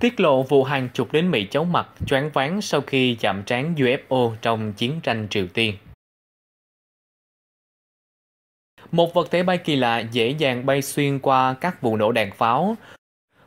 Tiết lộ vụ hàng chục đến Mỹ chóng mặt, choáng váng sau khi chạm trán UFO trong chiến tranh Triều Tiên. Một vật thể bay kỳ lạ dễ dàng bay xuyên qua các vụ nổ đạn pháo,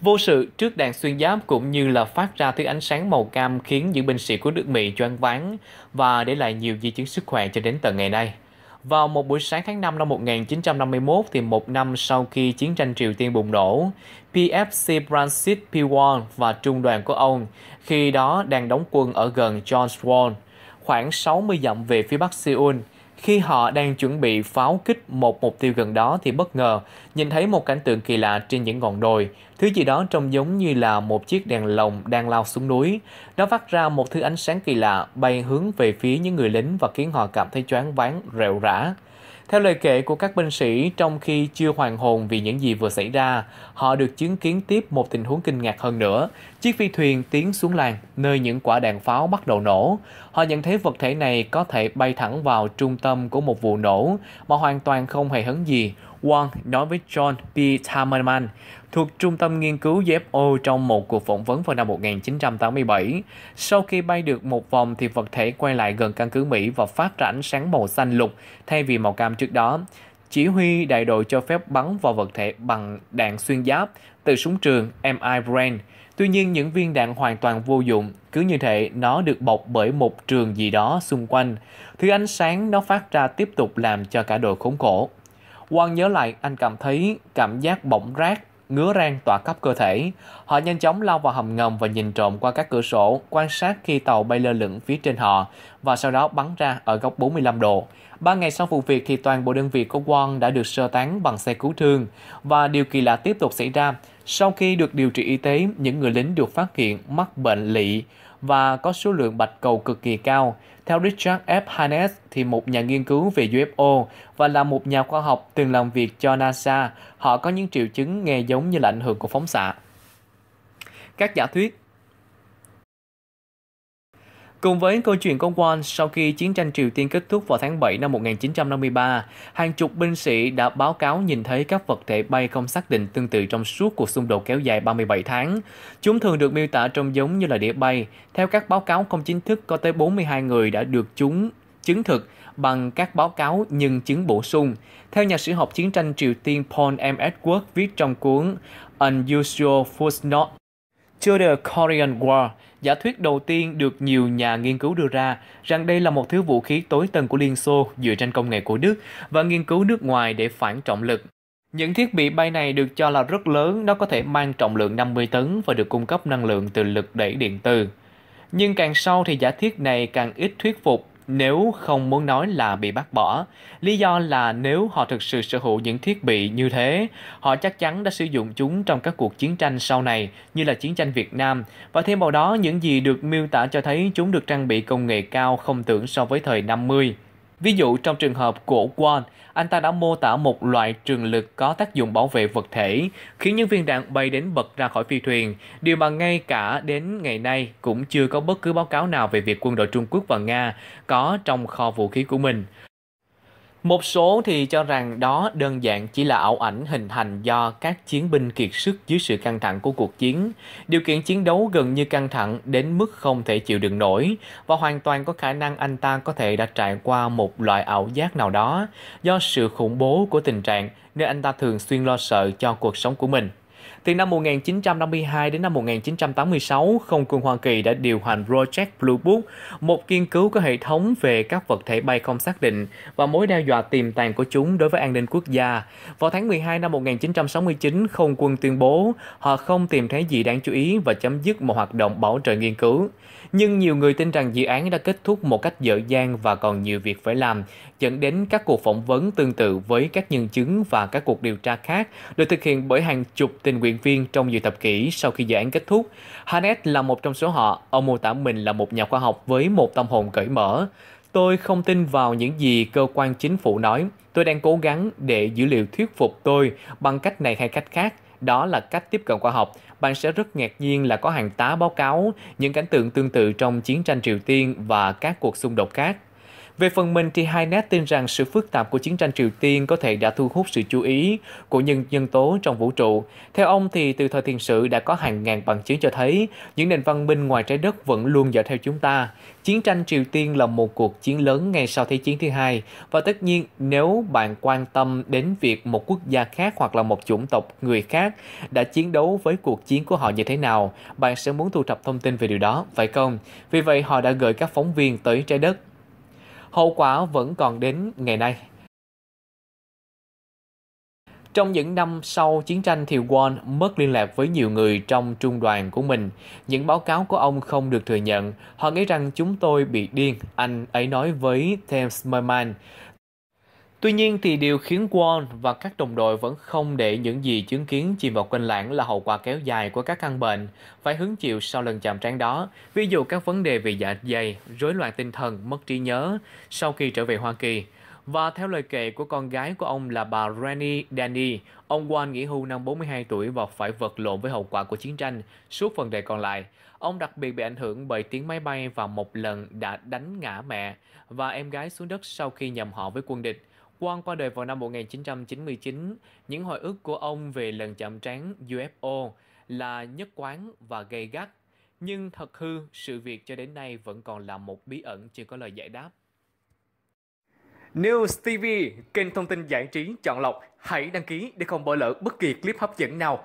vô sự trước đạn xuyên giáp cũng như là phát ra thứ ánh sáng màu cam khiến những binh sĩ của nước Mỹ choáng váng và để lại nhiều di chứng sức khỏe cho đến tận ngày nay. Vào một buổi sáng tháng 5 năm 1951, thì một năm sau khi chiến tranh Triều Tiên bùng nổ, PFC Francis P. Wong và trung đoàn của ông khi đó đang đóng quân ở gần John khoảng 60 dặm về phía bắc Seoul, khi họ đang chuẩn bị pháo kích một mục tiêu gần đó thì bất ngờ nhìn thấy một cảnh tượng kỳ lạ trên những ngọn đồi. Thứ gì đó trông giống như là một chiếc đèn lồng đang lao xuống núi. Nó phát ra một thứ ánh sáng kỳ lạ bay hướng về phía những người lính và khiến họ cảm thấy choáng váng, rệu rã. Theo lời kể của các binh sĩ, trong khi chưa hoàn hồn vì những gì vừa xảy ra, họ được chứng kiến tiếp một tình huống kinh ngạc hơn nữa. Chiếc phi thuyền tiến xuống làng, nơi những quả đạn pháo bắt đầu nổ. Họ nhận thấy vật thể này có thể bay thẳng vào trung tâm của một vụ nổ mà hoàn toàn không hề hấn gì, Wang nói với John P. Tamerman thuộc Trung tâm Nghiên cứu UFO trong một cuộc phỏng vấn vào năm 1987. Sau khi bay được một vòng thì vật thể quay lại gần căn cứ Mỹ và phát rảnh sáng màu xanh lục thay vì màu cam trước đó. Chỉ huy đại đội cho phép bắn vào vật thể bằng đạn xuyên giáp từ súng trường MI Brand. Tuy nhiên, những viên đạn hoàn toàn vô dụng, cứ như thể nó được bọc bởi một trường gì đó xung quanh. Thứ ánh sáng nó phát ra tiếp tục làm cho cả đội khốn khổ Quang nhớ lại anh cảm thấy cảm giác bỗng rát, ngứa ran tỏa khắp cơ thể. Họ nhanh chóng lao vào hầm ngầm và nhìn trộm qua các cửa sổ, quan sát khi tàu bay lơ lửng phía trên họ và sau đó bắn ra ở góc 45 độ. Ba ngày sau vụ việc thì toàn bộ đơn vị của Wang đã được sơ tán bằng xe cứu thương và điều kỳ lạ tiếp tục xảy ra. Sau khi được điều trị y tế, những người lính được phát hiện mắc bệnh lị và có số lượng bạch cầu cực kỳ cao. Theo Richard F. hines thì một nhà nghiên cứu về UFO và là một nhà khoa học từng làm việc cho NASA, họ có những triệu chứng nghe giống như là ảnh hưởng của phóng xạ. Các giả thuyết Cùng với câu chuyện con quan sau khi chiến tranh Triều Tiên kết thúc vào tháng 7 năm 1953, hàng chục binh sĩ đã báo cáo nhìn thấy các vật thể bay không xác định tương tự trong suốt cuộc xung đột kéo dài 37 tháng. Chúng thường được miêu tả trông giống như là đĩa bay. Theo các báo cáo không chính thức, có tới 42 người đã được chúng chứng thực bằng các báo cáo nhưng chứng bổ sung. Theo nhà sử học chiến tranh Triều Tiên Paul M. Edward viết trong cuốn Unusual Footnote To the Korean War, giả thuyết đầu tiên được nhiều nhà nghiên cứu đưa ra rằng đây là một thứ vũ khí tối tân của Liên Xô dựa trên công nghệ của Đức và nghiên cứu nước ngoài để phản trọng lực. Những thiết bị bay này được cho là rất lớn, nó có thể mang trọng lượng 50 tấn và được cung cấp năng lượng từ lực đẩy điện từ. Nhưng càng sau thì giả thiết này càng ít thuyết phục nếu không muốn nói là bị bác bỏ. Lý do là nếu họ thực sự sở hữu những thiết bị như thế, họ chắc chắn đã sử dụng chúng trong các cuộc chiến tranh sau này như là chiến tranh Việt Nam và thêm vào đó những gì được miêu tả cho thấy chúng được trang bị công nghệ cao không tưởng so với thời 50. Ví dụ trong trường hợp của Quan, anh ta đã mô tả một loại trường lực có tác dụng bảo vệ vật thể, khiến những viên đạn bay đến bật ra khỏi phi thuyền, điều mà ngay cả đến ngày nay cũng chưa có bất cứ báo cáo nào về việc quân đội Trung Quốc và Nga có trong kho vũ khí của mình. Một số thì cho rằng đó đơn giản chỉ là ảo ảnh hình thành do các chiến binh kiệt sức dưới sự căng thẳng của cuộc chiến. Điều kiện chiến đấu gần như căng thẳng đến mức không thể chịu đựng nổi và hoàn toàn có khả năng anh ta có thể đã trải qua một loại ảo giác nào đó do sự khủng bố của tình trạng nên anh ta thường xuyên lo sợ cho cuộc sống của mình. Từ năm 1952 đến năm 1986, Không quân Hoa Kỳ đã điều hành Project Blue Book, một nghiên cứu có hệ thống về các vật thể bay không xác định và mối đe dọa tiềm tàng của chúng đối với an ninh quốc gia. Vào tháng 12 năm 1969, Không quân tuyên bố họ không tìm thấy gì đáng chú ý và chấm dứt một hoạt động bảo trợ nghiên cứu. Nhưng nhiều người tin rằng dự án đã kết thúc một cách dở dang và còn nhiều việc phải làm, dẫn đến các cuộc phỏng vấn tương tự với các nhân chứng và các cuộc điều tra khác được thực hiện bởi hàng chục tin tình nguyện viên trong nhiều thập kỷ sau khi dự án kết thúc. Hannes là một trong số họ. Ông mô tả mình là một nhà khoa học với một tâm hồn cởi mở. Tôi không tin vào những gì cơ quan chính phủ nói. Tôi đang cố gắng để dữ liệu thuyết phục tôi bằng cách này hay cách khác. Đó là cách tiếp cận khoa học. Bạn sẽ rất ngạc nhiên là có hàng tá báo cáo những cảnh tượng tương tự trong chiến tranh Triều Tiên và các cuộc xung đột khác. Về phần mình thì hai nét tin rằng sự phức tạp của chiến tranh Triều Tiên có thể đã thu hút sự chú ý của những nhân tố trong vũ trụ. Theo ông thì từ thời tiền sử đã có hàng ngàn bằng chứng cho thấy những nền văn minh ngoài trái đất vẫn luôn dõi theo chúng ta. Chiến tranh Triều Tiên là một cuộc chiến lớn ngay sau Thế chiến thứ hai và tất nhiên nếu bạn quan tâm đến việc một quốc gia khác hoặc là một chủng tộc người khác đã chiến đấu với cuộc chiến của họ như thế nào, bạn sẽ muốn thu thập thông tin về điều đó, phải không? Vì vậy họ đã gửi các phóng viên tới trái đất hậu quả vẫn còn đến ngày nay. Trong những năm sau chiến tranh thì Won mất liên lạc với nhiều người trong trung đoàn của mình. Những báo cáo của ông không được thừa nhận. Họ nghĩ rằng chúng tôi bị điên, anh ấy nói với Thames Merman. Tuy nhiên thì điều khiến Won và các đồng đội vẫn không để những gì chứng kiến chìm vào quên lãng là hậu quả kéo dài của các căn bệnh phải hứng chịu sau lần chạm trán đó. Ví dụ các vấn đề về dạ dày, rối loạn tinh thần, mất trí nhớ sau khi trở về Hoa Kỳ. Và theo lời kể của con gái của ông là bà Rani Danny, ông Wan nghỉ hưu năm 42 tuổi và phải vật lộn với hậu quả của chiến tranh suốt phần đời còn lại. Ông đặc biệt bị ảnh hưởng bởi tiếng máy bay và một lần đã đánh ngã mẹ và em gái xuống đất sau khi nhầm họ với quân địch. Wang qua đời vào năm 1999. Những hồi ức của ông về lần chạm trán UFO là nhất quán và gây gắt. Nhưng thật hư, sự việc cho đến nay vẫn còn là một bí ẩn chưa có lời giải đáp. News TV, kênh thông tin giải trí chọn lọc. Hãy đăng ký để không bỏ lỡ bất kỳ clip hấp dẫn nào.